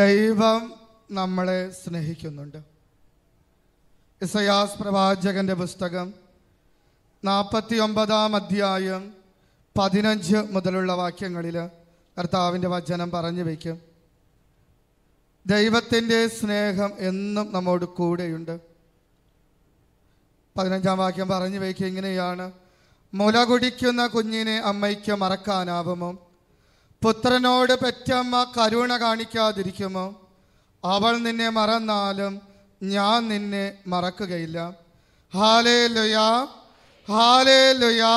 ദൈവം നമ്മളെ സ്നേഹിക്കുന്നുണ്ട് ഇസയാസ് പ്രവാചകന്റെ പുസ്തകം നാൽപ്പത്തി ഒമ്പതാം അധ്യായം പതിനഞ്ച് മുതലുള്ള വാക്യങ്ങളിൽ കർത്താവിൻ്റെ വചനം പറഞ്ഞു വയ്ക്കും ദൈവത്തിൻ്റെ സ്നേഹം എന്നും നമ്മോട് കൂടെയുണ്ട് പതിനഞ്ചാം വാക്യം പറഞ്ഞു വയ്ക്കുക ഇങ്ങനെയാണ് മുല കുടിക്കുന്ന കുഞ്ഞിനെ അമ്മയ്ക്ക് മറക്കാനാവുമോ പുത്രനോട് പെറ്റമ്മ കരുണ കാണിക്കാതിരിക്കുമോ അവൾ നിന്നെ മറന്നാലും ഞാൻ നിന്നെ മറക്കുകയില്ല ഹാലേ ലുയാ ഹാലേ ലുയാ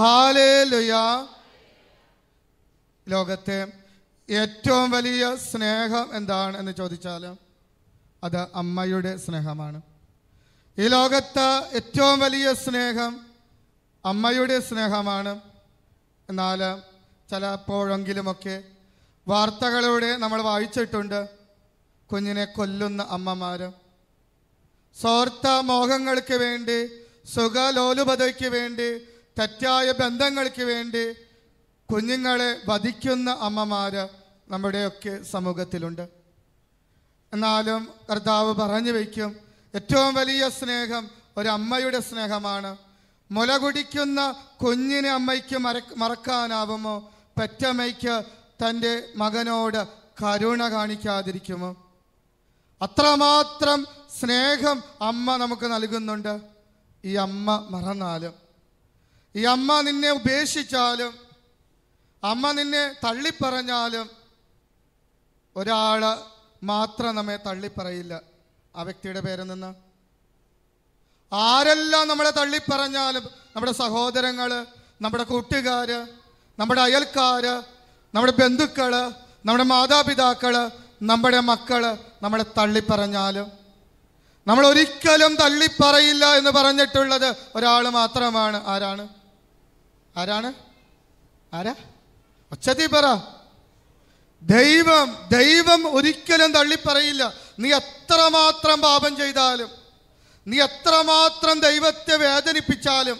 ഹാലേ ലുയാ ലോകത്തെ ഏറ്റവും വലിയ സ്നേഹം എന്താണ് എന്ന് ചോദിച്ചാൽ അത് അമ്മയുടെ സ്നേഹമാണ് ഈ ലോകത്ത് ഏറ്റവും വലിയ സ്നേഹം അമ്മയുടെ സ്നേഹമാണ് എന്നാൽ ചിലപ്പോഴെങ്കിലുമൊക്കെ വാർത്തകളിലൂടെ നമ്മൾ വായിച്ചിട്ടുണ്ട് കുഞ്ഞിനെ കൊല്ലുന്ന അമ്മമാർ സ്വാർത്ഥ മോഹങ്ങൾക്ക് വേണ്ടി സുഖലോലുപതയ്ക്ക് വേണ്ടി തെറ്റായ ബന്ധങ്ങൾക്ക് വേണ്ടി കുഞ്ഞുങ്ങളെ വധിക്കുന്ന അമ്മമാർ നമ്മുടെയൊക്കെ സമൂഹത്തിലുണ്ട് എന്നാലും കർത്താവ് പറഞ്ഞു വയ്ക്കും ഏറ്റവും വലിയ സ്നേഹം ഒരമ്മയുടെ സ്നേഹമാണ് കുടിക്കുന്ന കുഞ്ഞിനെ അമ്മയ്ക്ക് മറക്കാനാവുമോ പെറ്റമ്മയ്ക്ക് തൻ്റെ മകനോട് കരുണ കാണിക്കാതിരിക്കുമോ അത്രമാത്രം സ്നേഹം അമ്മ നമുക്ക് നൽകുന്നുണ്ട് ഈ അമ്മ മറന്നാലും ഈ അമ്മ നിന്നെ ഉപേക്ഷിച്ചാലും അമ്മ നിന്നെ തള്ളിപ്പറഞ്ഞാലും ഒരാൾ മാത്രം നമ്മെ തള്ളിപ്പറയില്ല ആ വ്യക്തിയുടെ നിന്ന് ആരെല്ലാം നമ്മളെ തള്ളിപ്പറഞ്ഞാലും നമ്മുടെ സഹോദരങ്ങൾ നമ്മുടെ കൂട്ടുകാർ നമ്മുടെ അയൽക്കാർ നമ്മുടെ ബന്ധുക്കൾ നമ്മുടെ മാതാപിതാക്കൾ നമ്മുടെ മക്കൾ നമ്മളെ തള്ളിപ്പറഞ്ഞാലും നമ്മൾ ഒരിക്കലും തള്ളിപ്പറയില്ല എന്ന് പറഞ്ഞിട്ടുള്ളത് ഒരാൾ മാത്രമാണ് ആരാണ് ആരാണ് ആരാ ഒച്ചത്തി പറ ദൈവം ദൈവം ഒരിക്കലും തള്ളിപ്പറയില്ല നീ എത്രമാത്രം പാപം ചെയ്താലും നീ എത്രമാത്രം ദൈവത്തെ വേദനിപ്പിച്ചാലും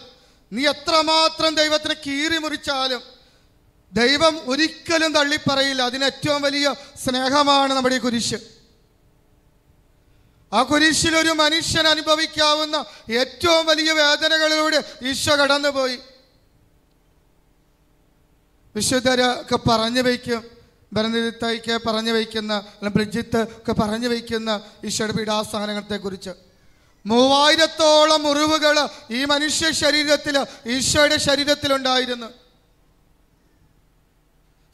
നീ എത്രമാത്രം ദൈവത്തിന് കീറി മുറിച്ചാലും ദൈവം ഒരിക്കലും തള്ളിപ്പറയില്ല അതിന് ഏറ്റവും വലിയ സ്നേഹമാണ് നമ്മുടെ ഈ കുരിശ് ആ കുരിശിൽ ഒരു മനുഷ്യൻ അനുഭവിക്കാവുന്ന ഏറ്റവും വലിയ വേദനകളിലൂടെ ഈശോ കടന്നുപോയി വിശുദ്ധരൊക്കെ പറഞ്ഞു വയ്ക്കും ഭരണതയ്ക്ക് പറഞ്ഞു വയ്ക്കുന്ന അല്ലെങ്കിൽ ബ്രിജിത്ത് ഒക്കെ പറഞ്ഞു വയ്ക്കുന്ന ഈശോയുടെ കുറിച്ച് മൂവായിരത്തോളം മുറിവുകൾ ഈ മനുഷ്യ ശരീരത്തിൽ ഈശോയുടെ ശരീരത്തിലുണ്ടായിരുന്നു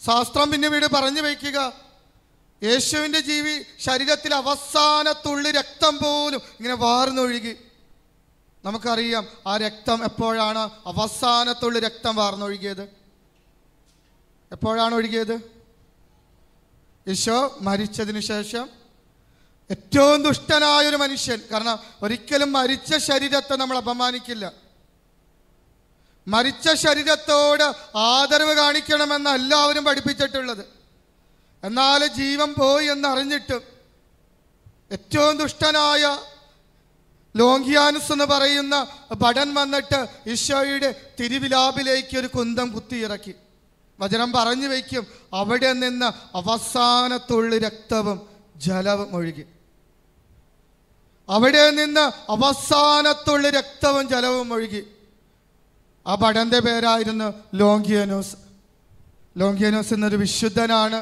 ശാസ്ത്രം പിന്നെ വീട് പറഞ്ഞു വയ്ക്കുക യേശുവിൻ്റെ ജീവി ശരീരത്തിൽ തുള്ളി രക്തം പോലും ഇങ്ങനെ വാർന്നൊഴുകി നമുക്കറിയാം ആ രക്തം എപ്പോഴാണ് തുള്ളി രക്തം വാർന്നൊഴുകിയത് എപ്പോഴാണ് ഒഴുകിയത് യേശോ മരിച്ചതിന് ശേഷം ഏറ്റവും ദുഷ്ടനായൊരു മനുഷ്യൻ കാരണം ഒരിക്കലും മരിച്ച ശരീരത്തെ നമ്മൾ അപമാനിക്കില്ല മരിച്ച ശരീരത്തോട് ആദരവ് കാണിക്കണമെന്ന് എല്ലാവരും പഠിപ്പിച്ചിട്ടുള്ളത് എന്നാൽ ജീവൻ പോയി അറിഞ്ഞിട്ട് ഏറ്റവും ദുഷ്ടനായ ലോങ്കിയാനുസ് എന്ന് പറയുന്ന ഭടൻ വന്നിട്ട് ഈശോയുടെ തിരുവിലാപിലേക്ക് ഒരു കുന്തം കുത്തിയിറക്കി വചനം പറഞ്ഞു വയ്ക്കും അവിടെ നിന്ന് അവസാനത്തുള്ളി രക്തവും ജലവും ഒഴുകി അവിടെ നിന്ന് അവസാനത്തുള്ളി രക്തവും ജലവും ഒഴുകി ആ ഭടന്റെ പേരായിരുന്നു ലോങ്കിയനോസ് ലോങ്കിയനോസ് എന്നൊരു വിശുദ്ധനാണ്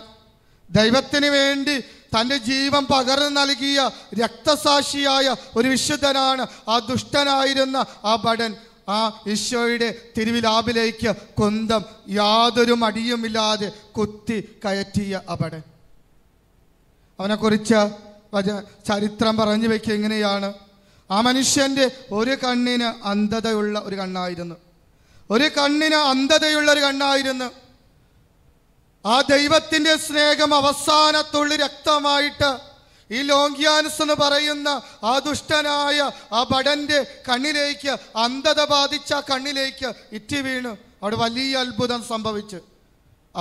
ദൈവത്തിന് വേണ്ടി തൻ്റെ ജീവൻ പകർന്നു നൽകിയ രക്തസാക്ഷിയായ ഒരു വിശുദ്ധനാണ് ആ ദുഷ്ടനായിരുന്ന ആ ഭടൻ ആ ഈശോയുടെ തിരുവിലാബിലേക്ക് കൊന്തം യാതൊരു മടിയുമില്ലാതെ കുത്തി കയറ്റിയ ആ ഭടൻ അവനെക്കുറിച്ച് വച ചരിത്രം പറഞ്ഞു വെക്കുക എങ്ങനെയാണ് ആ മനുഷ്യൻ്റെ ഒരു കണ്ണിന് അന്ധതയുള്ള ഒരു കണ്ണായിരുന്നു ഒരു കണ്ണിന് അന്ധതയുള്ള ഒരു കണ്ണായിരുന്നു ആ ദൈവത്തിൻ്റെ സ്നേഹം അവസാനത്തുള്ളി രക്തമായിട്ട് ഈ ലോങ്ക്യാൻസ് എന്ന് പറയുന്ന ആ ദുഷ്ടനായ ആ ഭടന്റെ കണ്ണിലേക്ക് അന്ധത ബാധിച്ച കണ്ണിലേക്ക് ഇറ്റി വീണു അവിടെ വലിയ അത്ഭുതം സംഭവിച്ചു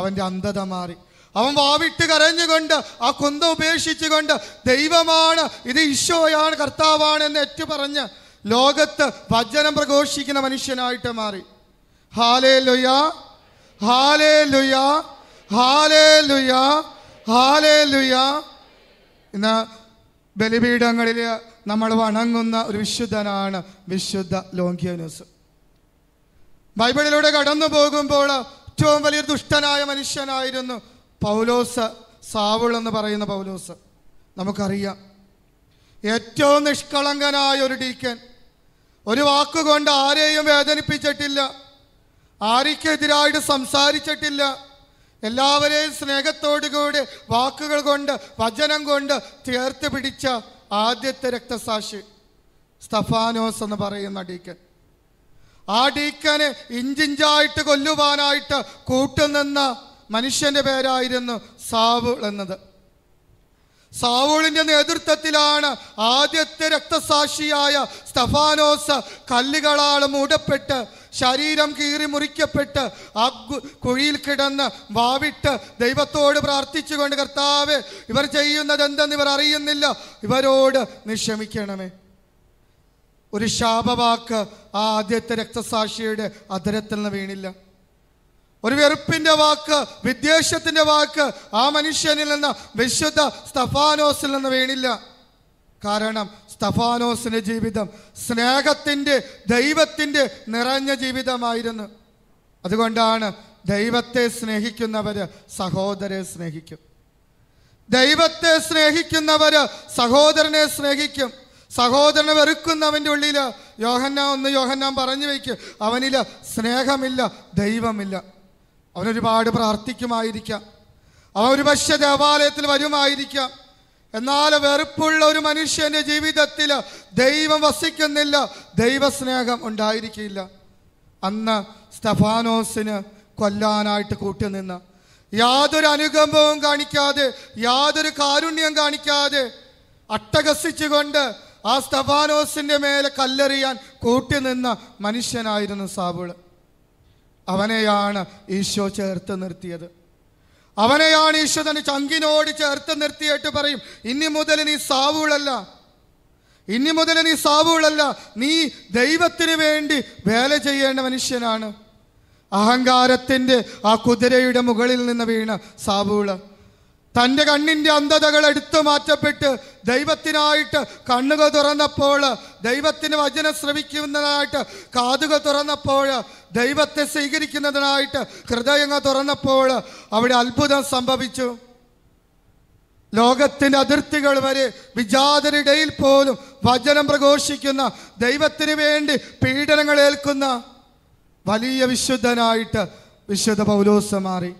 അവൻ്റെ അന്ധത മാറി അവൻ വാവിട്ട് കരഞ്ഞുകൊണ്ട് ആ കുന്ത ഉപേക്ഷിച്ചുകൊണ്ട് ദൈവമാണ് ഇത് ഈശോയാണ് കർത്താവാണ് എന്ന് ഏറ്റു പറഞ്ഞ് ലോകത്ത് വചനം പ്രഘോഷിക്കുന്ന മനുഷ്യനായിട്ട് മാറി ഹാലേ ലുയ ഹാലേ ലുയ ഹാലേ ലുയ ഹാലേ ഇന്ന് ബലിപീഠങ്ങളിൽ നമ്മൾ വണങ്ങുന്ന ഒരു വിശുദ്ധനാണ് വിശുദ്ധ ലോങ്കിയനൂസ് ബൈബിളിലൂടെ കടന്നു പോകുമ്പോൾ ഏറ്റവും വലിയ ദുഷ്ടനായ മനുഷ്യനായിരുന്നു പൗലോസ് സാവുൾ എന്ന് പറയുന്ന പൗലോസ് നമുക്കറിയാം ഏറ്റവും നിഷ്കളങ്കനായ ഒരു ഡീക്കൻ ഒരു വാക്കുകൊണ്ട് ആരെയും വേദനിപ്പിച്ചിട്ടില്ല ആരിക്കെതിരായിട്ട് സംസാരിച്ചിട്ടില്ല എല്ലാവരെയും സ്നേഹത്തോടു കൂടി വാക്കുകൾ കൊണ്ട് വചനം കൊണ്ട് ചേർത്ത് പിടിച്ച ആദ്യത്തെ രക്തസാക്ഷി സ്തഫാനോസ് എന്ന് പറയുന്ന ഡീക്കൻ ആ ഡീക്കനെ ഇഞ്ചിഞ്ചായിട്ട് കൊല്ലുവാനായിട്ട് കൂട്ടുനിന്ന മനുഷ്യന്റെ പേരായിരുന്നു സാവുൾ എന്നത് സാവൂളിന്റെ നേതൃത്വത്തിലാണ് ആദ്യത്തെ രക്തസാക്ഷിയായ സ്തഫാനോസ് കല്ലുകളാൽ മൂടപ്പെട്ട് ശരീരം കീറി മുറിക്കപ്പെട്ട് ആ കുഴിയിൽ കിടന്ന് വാവിട്ട് ദൈവത്തോട് പ്രാർത്ഥിച്ചുകൊണ്ട് കർത്താവ് ഇവർ ചെയ്യുന്നത് എന്തെന്ന് ഇവർ അറിയുന്നില്ല ഇവരോട് നിക്ഷമിക്കണമേ ഒരു ശാപവാക്ക് ആ ആദ്യത്തെ രക്തസാക്ഷിയുടെ അധരത്തിൽ നിന്ന് വീണില്ല ഒരു വെറുപ്പിന്റെ വാക്ക് വിദ്വേഷത്തിൻ്റെ വാക്ക് ആ മനുഷ്യനിൽ നിന്ന് വിശുദ്ധ സ്തഫാനോസിൽ നിന്ന് വീണില്ല കാരണം സ്തഫാനോസിൻ്റെ ജീവിതം സ്നേഹത്തിൻ്റെ ദൈവത്തിൻ്റെ നിറഞ്ഞ ജീവിതമായിരുന്നു അതുകൊണ്ടാണ് ദൈവത്തെ സ്നേഹിക്കുന്നവർ സഹോദരെ സ്നേഹിക്കും ദൈവത്തെ സ്നേഹിക്കുന്നവർ സഹോദരനെ സ്നേഹിക്കും സഹോദരനെ വെറുക്കുന്നവൻ്റെ ഉള്ളിൽ യോഹന്ന ഒന്ന് യോഹന്നാൻ പറഞ്ഞു വയ്ക്കും അവനിൽ സ്നേഹമില്ല ദൈവമില്ല അവനൊരുപാട് പ്രാർത്ഥിക്കുമായിരിക്കാം അവൻ പക്ഷേ ദേവാലയത്തിൽ വരുമായിരിക്കാം എന്നാൽ വെറുപ്പുള്ള ഒരു മനുഷ്യന്റെ ജീവിതത്തിൽ ദൈവം വസിക്കുന്നില്ല ദൈവസ്നേഹം ഉണ്ടായിരിക്കില്ല അന്ന് സ്റ്റഫാനോസിന് കൊല്ലാനായിട്ട് കൂട്ടുനിന്ന് യാതൊരു അനുകമ്പവും കാണിക്കാതെ യാതൊരു കാരുണ്യം കാണിക്കാതെ അട്ടഹസിച്ചുകൊണ്ട് ആ സ്തഫാനോസിന്റെ മേലെ കല്ലെറിയാൻ കൂട്ടുനിന്ന മനുഷ്യനായിരുന്നു സാബുള് അവനെയാണ് ഈശോ ചേർത്ത് നിർത്തിയത് അവനെയാണ് ഈശ്വരൻ ചങ്കിനോട് ചേർത്ത് നിർത്തിയിട്ട് പറയും ഇനി മുതൽ നീ സാവുകളല്ല ഇനി മുതൽ നീ സാവുകളല്ല നീ ദൈവത്തിന് വേണ്ടി വേല ചെയ്യേണ്ട മനുഷ്യനാണ് അഹങ്കാരത്തിൻ്റെ ആ കുതിരയുടെ മുകളിൽ നിന്ന് വീണ സാവുകൾ തൻ്റെ കണ്ണിൻ്റെ അന്ധതകൾ എടുത്തു മാറ്റപ്പെട്ട് ദൈവത്തിനായിട്ട് കണ്ണുകൾ തുറന്നപ്പോൾ ദൈവത്തിന് വചനം ശ്രവിക്കുന്നതിനായിട്ട് കാതുകൾ തുറന്നപ്പോൾ ദൈവത്തെ സ്വീകരിക്കുന്നതിനായിട്ട് ഹൃദയങ്ങൾ തുറന്നപ്പോൾ അവിടെ അത്ഭുതം സംഭവിച്ചു ലോകത്തിൻ്റെ അതിർത്തികൾ വരെ വിജാതരിടയിൽ പോലും വചനം പ്രഘോഷിക്കുന്ന ദൈവത്തിന് വേണ്ടി പീഡനങ്ങൾ ഏൽക്കുന്ന വലിയ വിശുദ്ധനായിട്ട് വിശുദ്ധ പൗലോസ് മാറി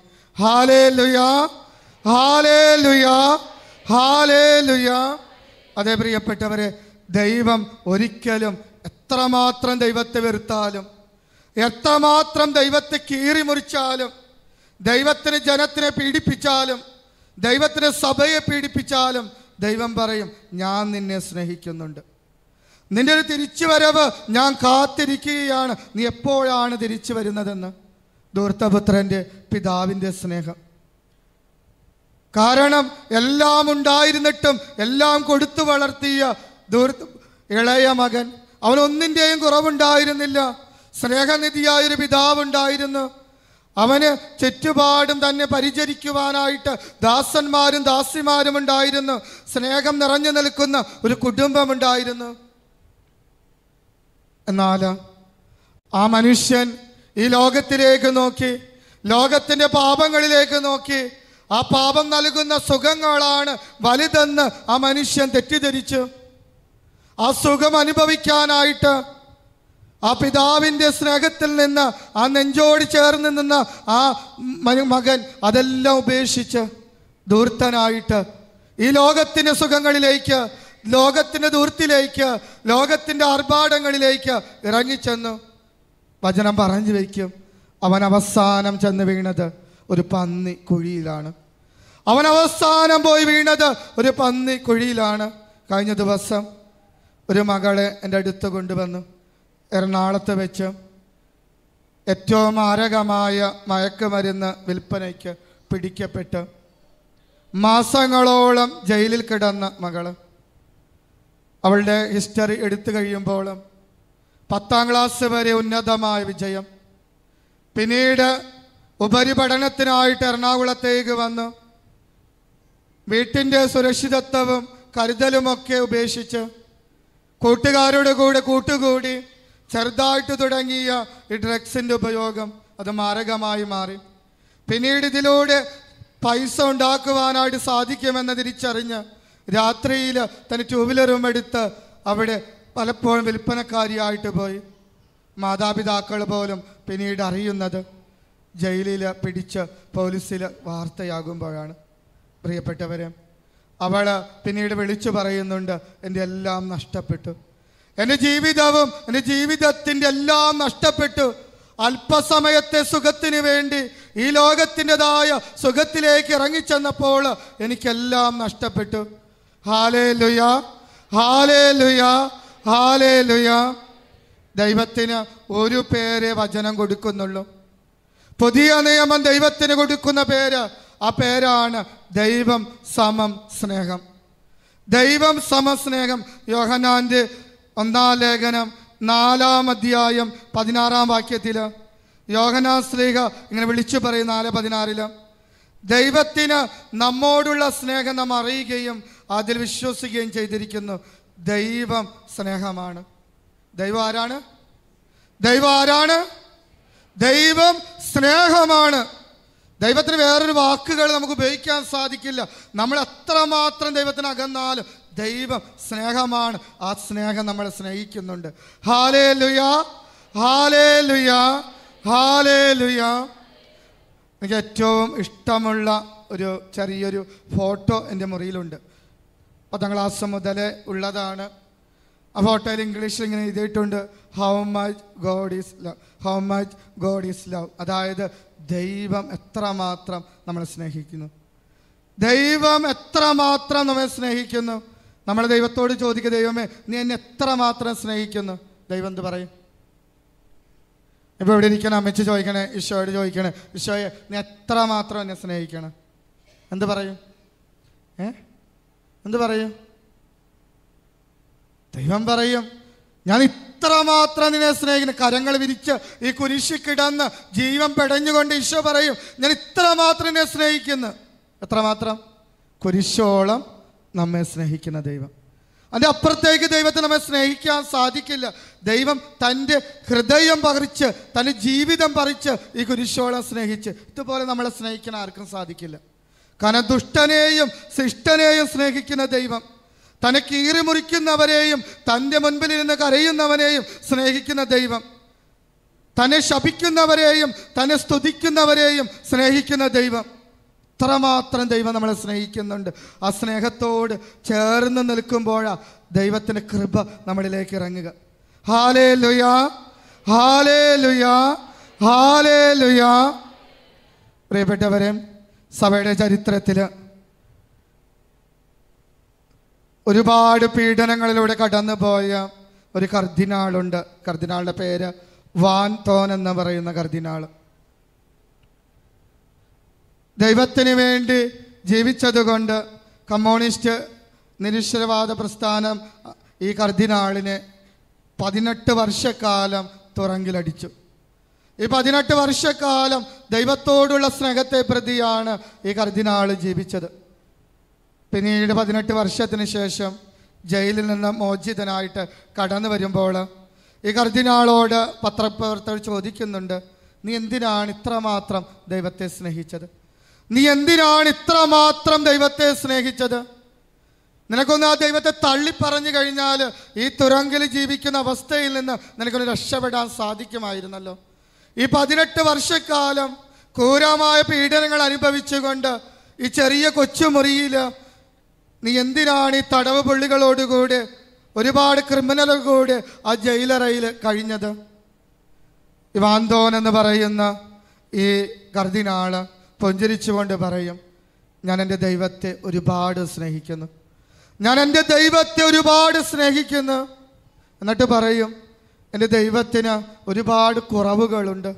ഹാലേ ലുയാ ഹാലേ ലുയാ ഹാലേ ലുയാ അതേ പ്രിയപ്പെട്ടവരെ ദൈവം ഒരിക്കലും എത്രമാത്രം ദൈവത്തെ വെറുത്താലും എത്രമാത്രം ദൈവത്തെ കീറി മുറിച്ചാലും ദൈവത്തിന് ജനത്തിനെ പീഡിപ്പിച്ചാലും ദൈവത്തിന് സഭയെ പീഡിപ്പിച്ചാലും ദൈവം പറയും ഞാൻ നിന്നെ സ്നേഹിക്കുന്നുണ്ട് നിന്റെ ഒരു തിരിച്ചു വരവ് ഞാൻ കാത്തിരിക്കുകയാണ് നീ എപ്പോഴാണ് തിരിച്ചു വരുന്നതെന്ന് ദൂർത്തപുത്രൻ്റെ പിതാവിൻ്റെ സ്നേഹം കാരണം എല്ലാം ഉണ്ടായിരുന്നിട്ടും എല്ലാം കൊടുത്തു വളർത്തിയ ദൂരത്ത് ഇളയ മകൻ അവനൊന്നിൻ്റെയും കുറവുണ്ടായിരുന്നില്ല സ്നേഹനിധിയായൊരു പിതാവുണ്ടായിരുന്നു അവന് ചുറ്റുപാടും തന്നെ പരിചരിക്കുവാനായിട്ട് ദാസന്മാരും ദാസിമാരും ഉണ്ടായിരുന്നു സ്നേഹം നിറഞ്ഞു നിൽക്കുന്ന ഒരു കുടുംബമുണ്ടായിരുന്നു എന്നാൽ ആ മനുഷ്യൻ ഈ ലോകത്തിലേക്ക് നോക്കി ലോകത്തിൻ്റെ പാപങ്ങളിലേക്ക് നോക്കി ആ പാപം നൽകുന്ന സുഖങ്ങളാണ് വലുതെന്ന് ആ മനുഷ്യൻ തെറ്റിദ്ധരിച്ചു ആ സുഖം അനുഭവിക്കാനായിട്ട് ആ പിതാവിൻ്റെ സ്നേഹത്തിൽ നിന്ന് ആ നെഞ്ചോട് ചേർന്ന് നിന്ന് ആ മകൻ അതെല്ലാം ഉപേക്ഷിച്ച് ദൂർത്തനായിട്ട് ഈ ലോകത്തിൻ്റെ സുഖങ്ങളിലേക്ക് ലോകത്തിൻ്റെ ദൂർത്തിലേക്ക് ലോകത്തിൻ്റെ ആർഭാടങ്ങളിലേക്ക് ഇറങ്ങിച്ചെന്നു വചനം പറഞ്ഞു വയ്ക്കും അവൻ അവസാനം ചെന്ന് വീണത് ഒരു പന്നി കുഴിയിലാണ് അവൻ അവസാനം പോയി വീണത് ഒരു പന്നി കുഴിയിലാണ് കഴിഞ്ഞ ദിവസം ഒരു മകളെ എൻ്റെ അടുത്ത് കൊണ്ടുവന്നു എറണാകുളത്ത് വെച്ച് ഏറ്റവും മാരകമായ മയക്കുമരുന്ന് വിൽപ്പനയ്ക്ക് പിടിക്കപ്പെട്ട് മാസങ്ങളോളം ജയിലിൽ കിടന്ന മകൾ അവളുടെ ഹിസ്റ്ററി എടുത്തു കഴിയുമ്പോൾ പത്താം ക്ലാസ് വരെ ഉന്നതമായ വിജയം പിന്നീട് ഉപരിപഠനത്തിനായിട്ട് എറണാകുളത്തേക്ക് വന്നു വീട്ടിൻ്റെ സുരക്ഷിതത്വവും കരുതലുമൊക്കെ ഉപേക്ഷിച്ച് കൂട്ടുകാരുടെ കൂടെ കൂട്ടുകൂടി ചെറുതായിട്ട് തുടങ്ങിയ ഈ ഡ്രഗ്സിൻ്റെ ഉപയോഗം അത് മാരകമായി മാറി പിന്നീട് ഇതിലൂടെ പൈസ ഉണ്ടാക്കുവാനായിട്ട് സാധിക്കുമെന്ന് തിരിച്ചറിഞ്ഞ് രാത്രിയിൽ തന്നെ ടൂ വീലറും എടുത്ത് അവിടെ പലപ്പോഴും വിൽപ്പനക്കാരിയായിട്ട് പോയി മാതാപിതാക്കൾ പോലും പിന്നീട് അറിയുന്നത് ജയിലിൽ പിടിച്ച് പോലീസിൽ വാർത്തയാകുമ്പോഴാണ് പ്രിയപ്പെട്ടവരെ അവൾ പിന്നീട് വിളിച്ചു പറയുന്നുണ്ട് എൻ്റെ എല്ലാം നഷ്ടപ്പെട്ടു എൻ്റെ ജീവിതവും എൻ്റെ ജീവിതത്തിൻ്റെ എല്ലാം നഷ്ടപ്പെട്ടു അല്പസമയത്തെ സുഖത്തിന് വേണ്ടി ഈ ലോകത്തിൻ്റെതായ സുഖത്തിലേക്ക് ഇറങ്ങിച്ചെന്നപ്പോൾ എനിക്കെല്ലാം നഷ്ടപ്പെട്ടു ഹാലേ ലുയ ഹാലേ ലുയ ഹാലേ ലുയ ദൈവത്തിന് ഒരു പേരെ വചനം കൊടുക്കുന്നുള്ളൂ പുതിയ നിയമം ദൈവത്തിന് കൊടുക്കുന്ന പേര് ആ പേരാണ് ദൈവം സമം സ്നേഹം ദൈവം സമസ്നേഹം യോഹനാന്റെ ഒന്നാം ലേഖനം നാലാം അധ്യായം പതിനാറാം വാക്യത്തിൽ യോഹനാ സ്ത്രീക ഇങ്ങനെ വിളിച്ചു പറയും നാല് പതിനാറില് ദൈവത്തിന് നമ്മോടുള്ള സ്നേഹം നാം അറിയുകയും അതിൽ വിശ്വസിക്കുകയും ചെയ്തിരിക്കുന്നു ദൈവം സ്നേഹമാണ് ദൈവം ആരാണ് ദൈവം ആരാണ് ദൈവം സ്നേഹമാണ് ദൈവത്തിന് വേറൊരു വാക്കുകൾ നമുക്ക് ഉപയോഗിക്കാൻ സാധിക്കില്ല നമ്മൾ എത്രമാത്രം ദൈവത്തിന് അകന്നാലും ദൈവം സ്നേഹമാണ് ആ സ്നേഹം നമ്മളെ സ്നേഹിക്കുന്നുണ്ട് ഹാലേ ലുയാ ഹാലേ ലുയാ ഹാലേ ലുയാ എനിക്ക് ഏറ്റവും ഇഷ്ടമുള്ള ഒരു ചെറിയൊരു ഫോട്ടോ എൻ്റെ മുറിയിലുണ്ട് പത്താം ക്ലാസ് മുതലേ ഉള്ളതാണ് അപ്പോൾ ഒട്ടേറെ ഇംഗ്ലീഷിൽ ഇങ്ങനെ എഴുതിയിട്ടുണ്ട് how much God is love how much God is love അതായത് ദൈവം എത്രമാത്രം നമ്മളെ സ്നേഹിക്കുന്നു ദൈവം എത്രമാത്രം നമ്മെ സ്നേഹിക്കുന്നു നമ്മൾ ദൈവത്തോട് ചോദിക്കുക ദൈവമേ നീ എന്നെ എത്രമാത്രം സ്നേഹിക്കുന്നു ദൈവം എന്ത് പറയും ഇപ്പോൾ ഇവിടെ ഇരിക്കണം അമ്മച്ച് ചോദിക്കണേ ഈശോയോട് ചോദിക്കണേ ഈശോയെ നീ എത്രമാത്രം എന്നെ സ്നേഹിക്കണം എന്ത് പറയും ഏ എന്ത് പറയും ദൈവം പറയും ഞാൻ ഇത്രമാത്രം നിന്നെ സ്നേഹിക്കുന്നു കരങ്ങൾ വിരിച്ച് ഈ കുരിശി കിടന്ന് ജീവൻ പെടഞ്ഞുകൊണ്ട് ഈശോ പറയും ഞാൻ ഇത്രമാത്രം നിന്നെ സ്നേഹിക്കുന്നു എത്രമാത്രം കുരിശോളം നമ്മെ സ്നേഹിക്കുന്ന ദൈവം അതിൻ്റെ അപ്പുറത്തേക്ക് ദൈവത്തെ നമ്മെ സ്നേഹിക്കാൻ സാധിക്കില്ല ദൈവം തൻ്റെ ഹൃദയം പറിച്ച് തൻ്റെ ജീവിതം പറിച്ച് ഈ കുരിശോളം സ്നേഹിച്ച് ഇതുപോലെ നമ്മളെ സ്നേഹിക്കാൻ ആർക്കും സാധിക്കില്ല കാരണം ദുഷ്ടനെയും ശിഷ്ടനെയും സ്നേഹിക്കുന്ന ദൈവം തനിക്ക് ഈറിമുറിക്കുന്നവരെയും തൻ്റെ ഇരുന്ന് കരയുന്നവനെയും സ്നേഹിക്കുന്ന ദൈവം തന്നെ ശപിക്കുന്നവരെയും തന്നെ സ്തുതിക്കുന്നവരെയും സ്നേഹിക്കുന്ന ദൈവം ഇത്രമാത്രം ദൈവം നമ്മളെ സ്നേഹിക്കുന്നുണ്ട് ആ സ്നേഹത്തോട് ചേർന്ന് നിൽക്കുമ്പോഴാ ദൈവത്തിൻ്റെ കൃപ നമ്മളിലേക്ക് ഇറങ്ങുക ഹാലേ ലുയാ ഹാലേ ലുയാ ഹാലേ ലുയാ പ്രിയപ്പെട്ടവരെ സഭയുടെ ചരിത്രത്തിൽ ഒരുപാട് പീഡനങ്ങളിലൂടെ കടന്നുപോയ ഒരു കർദിനാളുണ്ട് കർദിനാളുടെ പേര് വാൻ തോൻ എന്ന് പറയുന്ന കർദിനാൾ ദൈവത്തിന് വേണ്ടി ജീവിച്ചതുകൊണ്ട് കമ്മ്യൂണിസ്റ്റ് നിരീശ്വരവാദ പ്രസ്ഥാനം ഈ കർദിനാളിനെ പതിനെട്ട് വർഷക്കാലം തുറങ്കിലടിച്ചു ഈ പതിനെട്ട് വർഷക്കാലം ദൈവത്തോടുള്ള സ്നേഹത്തെ പ്രതിയാണ് ഈ കർദിനാൾ ജീവിച്ചത് പിന്നീട് പതിനെട്ട് വർഷത്തിന് ശേഷം ജയിലിൽ നിന്ന് മോചിതനായിട്ട് കടന്നു വരുമ്പോൾ ഈ കർദിനാളോട് പത്രപ്രവർത്തകർ ചോദിക്കുന്നുണ്ട് നീ എന്തിനാണ് ഇത്രമാത്രം ദൈവത്തെ സ്നേഹിച്ചത് നീ എന്തിനാണ് ഇത്രമാത്രം ദൈവത്തെ സ്നേഹിച്ചത് നിനക്കൊന്ന് ആ ദൈവത്തെ തള്ളിപ്പറഞ്ഞു കഴിഞ്ഞാൽ ഈ തുരങ്കിൽ ജീവിക്കുന്ന അവസ്ഥയിൽ നിന്ന് നിനക്കൊന്ന് രക്ഷപ്പെടാൻ സാധിക്കുമായിരുന്നല്ലോ ഈ പതിനെട്ട് വർഷക്കാലം ക്രൂരമായ പീഡനങ്ങൾ അനുഭവിച്ചുകൊണ്ട് ഈ ചെറിയ കൊച്ചുമുറിയിൽ നീ എന്തിനാണ് ഈ തടവ് പുള്ളികളോടുകൂടെ ഒരുപാട് ക്രിമിനലുകൂടെ ആ ജയിലറയിൽ കഴിഞ്ഞത് ഇവാന്തോൻ എന്ന് പറയുന്ന ഈ കർദിനാള് പുഞ്ചിരിച്ചുകൊണ്ട് പറയും ഞാൻ എൻ്റെ ദൈവത്തെ ഒരുപാട് സ്നേഹിക്കുന്നു ഞാൻ എൻ്റെ ദൈവത്തെ ഒരുപാട് സ്നേഹിക്കുന്നു എന്നിട്ട് പറയും എൻ്റെ ദൈവത്തിന് ഒരുപാട് കുറവുകളുണ്ട്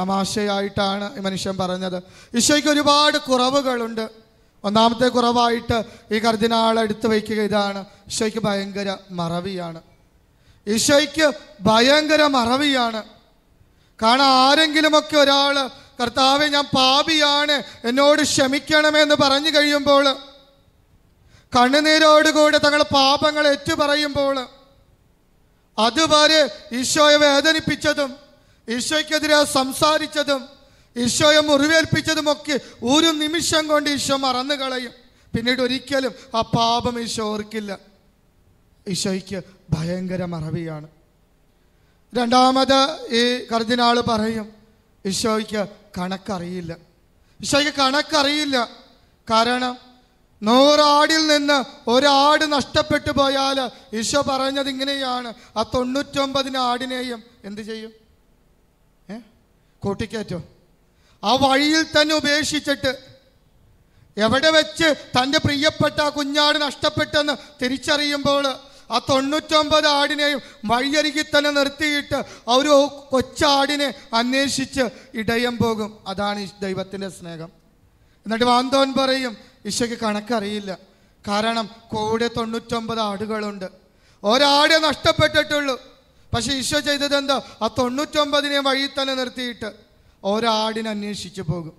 തമാശയായിട്ടാണ് ഈ മനുഷ്യൻ പറഞ്ഞത് ഈശോയ്ക്ക് ഒരുപാട് കുറവുകളുണ്ട് ഒന്നാമത്തെ കുറവായിട്ട് ഈ കർദിനാൾ എടുത്തു വയ്ക്കുക ഇതാണ് ഈശോയ്ക്ക് ഭയങ്കര മറവിയാണ് ഈശോയ്ക്ക് ഭയങ്കര മറവിയാണ് കാരണം ആരെങ്കിലുമൊക്കെ ഒരാൾ കർത്താവെ ഞാൻ പാപിയാണ് എന്നോട് ക്ഷമിക്കണമെന്ന് പറഞ്ഞു കഴിയുമ്പോൾ കണ്ണുനീരോടുകൂടെ തങ്ങൾ പാപങ്ങൾ ഏറ്റു പറയുമ്പോൾ അതുവരെ ഈശോയെ വേദനിപ്പിച്ചതും ഈശോയ്ക്കെതിരെ സംസാരിച്ചതും ഈശോയെ മുറിവേൽപ്പിച്ചതുമൊക്കെ ഒരു നിമിഷം കൊണ്ട് ഈശോ മറന്നു കളയും പിന്നീട് ഒരിക്കലും ആ പാപം ഈശോ ഓർക്കില്ല ഈശോയ്ക്ക് ഭയങ്കര മറവിയാണ് രണ്ടാമത് ഈ കർദിനാൾ പറയും ഈശോയ്ക്ക് കണക്കറിയില്ല ഈശോയ്ക്ക് കണക്കറിയില്ല കാരണം നൂറാടിൽ നിന്ന് ഒരാട് നഷ്ടപ്പെട്ടു പോയാൽ ഈശോ പറഞ്ഞത് ഇങ്ങനെയാണ് ആ തൊണ്ണൂറ്റൊമ്പതിന് ആടിനെയും എന്ത് ചെയ്യും കൂട്ടിക്കേറ്റോ ആ വഴിയിൽ തന്നെ ഉപേക്ഷിച്ചിട്ട് എവിടെ വെച്ച് തൻ്റെ പ്രിയപ്പെട്ട കുഞ്ഞാട് നഷ്ടപ്പെട്ടെന്ന് തിരിച്ചറിയുമ്പോൾ ആ തൊണ്ണൂറ്റൊമ്പത് ആടിനെയും വഴിയരികിൽ തന്നെ നിർത്തിയിട്ട് ആ ഒരു കൊച്ചാടിനെ അന്വേഷിച്ച് ഇടയം പോകും അതാണ് ദൈവത്തിൻ്റെ സ്നേഹം എന്നിട്ട് വാന്തോൻ പറയും ഈശോയ്ക്ക് കണക്കറിയില്ല കാരണം കൂടെ തൊണ്ണൂറ്റൊമ്പത് ആടുകളുണ്ട് ഒരാടെ നഷ്ടപ്പെട്ടിട്ടുള്ളൂ പക്ഷേ ഈശോ ചെയ്തത് എന്താ ആ തൊണ്ണൂറ്റൊമ്പതിനെ വഴി തന്നെ നിർത്തിയിട്ട് ഒരാടിനെ അന്വേഷിച്ചു പോകും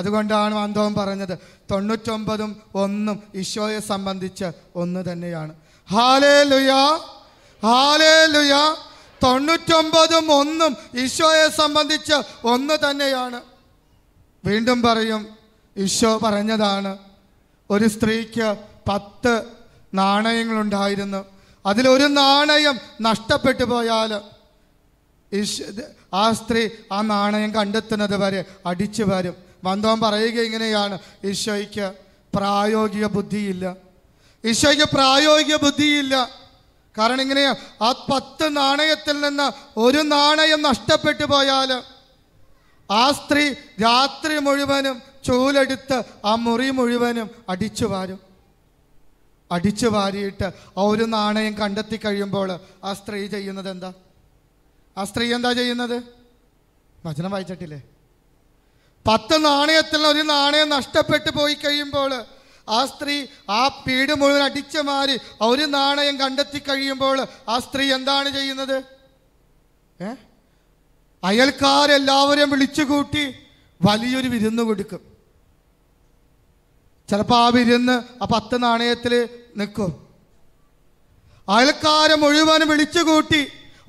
അതുകൊണ്ടാണ് മാന്തോം പറഞ്ഞത് തൊണ്ണൂറ്റൊമ്പതും ഒന്നും ഈശോയെ സംബന്ധിച്ച് ഒന്ന് തന്നെയാണ് ഹാലേ ലുയാ ഹാലേ ലുയാ തൊണ്ണൂറ്റൊമ്പതും ഒന്നും ഈശോയെ സംബന്ധിച്ച് ഒന്ന് തന്നെയാണ് വീണ്ടും പറയും ഈശോ പറഞ്ഞതാണ് ഒരു സ്ത്രീക്ക് പത്ത് നാണയങ്ങളുണ്ടായിരുന്നു അതിലൊരു നാണയം നഷ്ടപ്പെട്ടു പോയാൽ ആ സ്ത്രീ ആ നാണയം കണ്ടെത്തുന്നത് വരെ അടിച്ചു വരും വന്തോൻ പറയുക ഇങ്ങനെയാണ് ഈശോയ്ക്ക് പ്രായോഗിക ബുദ്ധിയില്ല ഈശോയ്ക്ക് പ്രായോഗിക ബുദ്ധിയില്ല കാരണം ഇങ്ങനെയാ ആ പത്ത് നാണയത്തിൽ നിന്ന് ഒരു നാണയം നഷ്ടപ്പെട്ടു പോയാൽ ആ സ്ത്രീ രാത്രി മുഴുവനും ചൂലെടുത്ത് ആ മുറി മുഴുവനും അടിച്ചു വാരും അടിച്ചു വാരിയിട്ട് ആ ഒരു നാണയം കണ്ടെത്തി കഴിയുമ്പോൾ ആ സ്ത്രീ ചെയ്യുന്നത് എന്താ ആ സ്ത്രീ എന്താ ചെയ്യുന്നത് വചനം വായിച്ചിട്ടില്ലേ പത്ത് നാണയത്തിൽ ഒരു നാണയം നഷ്ടപ്പെട്ടു പോയി കഴിയുമ്പോൾ ആ സ്ത്രീ ആ പീട് മുഴുവൻ അടിച്ചു മാറി ഒരു നാണയം കണ്ടെത്തി കഴിയുമ്പോൾ ആ സ്ത്രീ എന്താണ് ചെയ്യുന്നത് ഏ അയൽക്കാരെല്ലാവരെയും വിളിച്ചു കൂട്ടി വലിയൊരു വിരുന്ന് കൊടുക്കും ചിലപ്പോൾ ആ വിരുന്ന് ആ പത്ത് നാണയത്തിൽ നിൽക്കും അയൽക്കാരെ മുഴുവൻ വിളിച്ചു കൂട്ടി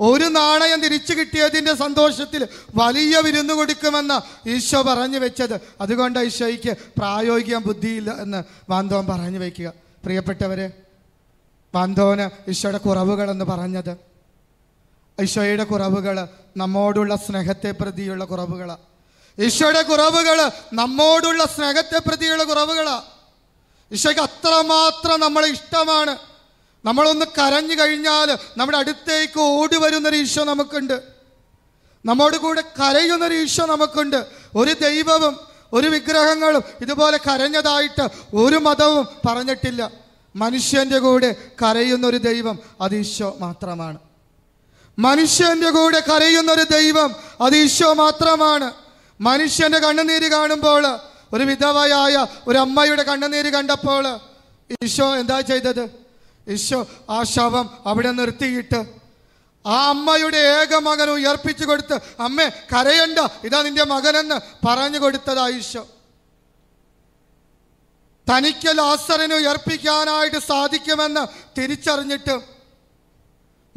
ഒരു നാണയം തിരിച്ചു കിട്ടിയതിൻ്റെ സന്തോഷത്തിൽ വലിയ വിരുന്ന് കൊടുക്കുമെന്ന് ഈശോ പറഞ്ഞു വെച്ചത് അതുകൊണ്ട് ഈശോയ്ക്ക് പ്രായോഗിക ബുദ്ധിയില്ല എന്ന് വാന്തോൻ പറഞ്ഞു വയ്ക്കുക പ്രിയപ്പെട്ടവരെ വാന്തോന് ഈശോയുടെ കുറവുകളെന്ന് പറഞ്ഞത് ഈശോയുടെ കുറവുകൾ നമ്മോടുള്ള സ്നേഹത്തെ പ്രതിയുള്ള കുറവുകളാണ് ഈശോയുടെ കുറവുകൾ നമ്മോടുള്ള സ്നേഹത്തെ പ്രതിയുള്ള കുറവുകളാണ് ഈശോയ്ക്ക് അത്രമാത്രം നമ്മളെ ഇഷ്ടമാണ് നമ്മളൊന്ന് കരഞ്ഞു കഴിഞ്ഞാൽ നമ്മുടെ അടുത്തേക്ക് ഓടി വരുന്നൊരു ഈശോ നമുക്കുണ്ട് നമ്മോട് കൂടെ കരയുന്നൊരു ഈശോ നമുക്കുണ്ട് ഒരു ദൈവവും ഒരു വിഗ്രഹങ്ങളും ഇതുപോലെ കരഞ്ഞതായിട്ട് ഒരു മതവും പറഞ്ഞിട്ടില്ല മനുഷ്യൻ്റെ കൂടെ കരയുന്നൊരു ദൈവം അത് ഈശോ മാത്രമാണ് മനുഷ്യൻ്റെ കൂടെ കരയുന്നൊരു ദൈവം അത് ഈശോ മാത്രമാണ് മനുഷ്യൻ്റെ കണ്ണുനീര് കാണുമ്പോൾ ഒരു വിധവയായ ഒരു അമ്മയുടെ കണ്ണുനീര് കണ്ടപ്പോൾ ഈശോ എന്താ ചെയ്തത് ഈശോ ആ ശവം അവിടെ നിർത്തിയിട്ട് ആ അമ്മയുടെ ഏക മകൻ ഉയർപ്പിച്ചു കൊടുത്ത് അമ്മേ കരയണ്ട ഇതാ നിന്റെ മകനെന്ന് പറഞ്ഞു കൊടുത്തതാ ഈശോ തനിക്ക് ലാസറിന് ഉയർപ്പിക്കാനായിട്ട് സാധിക്കുമെന്ന് തിരിച്ചറിഞ്ഞിട്ട്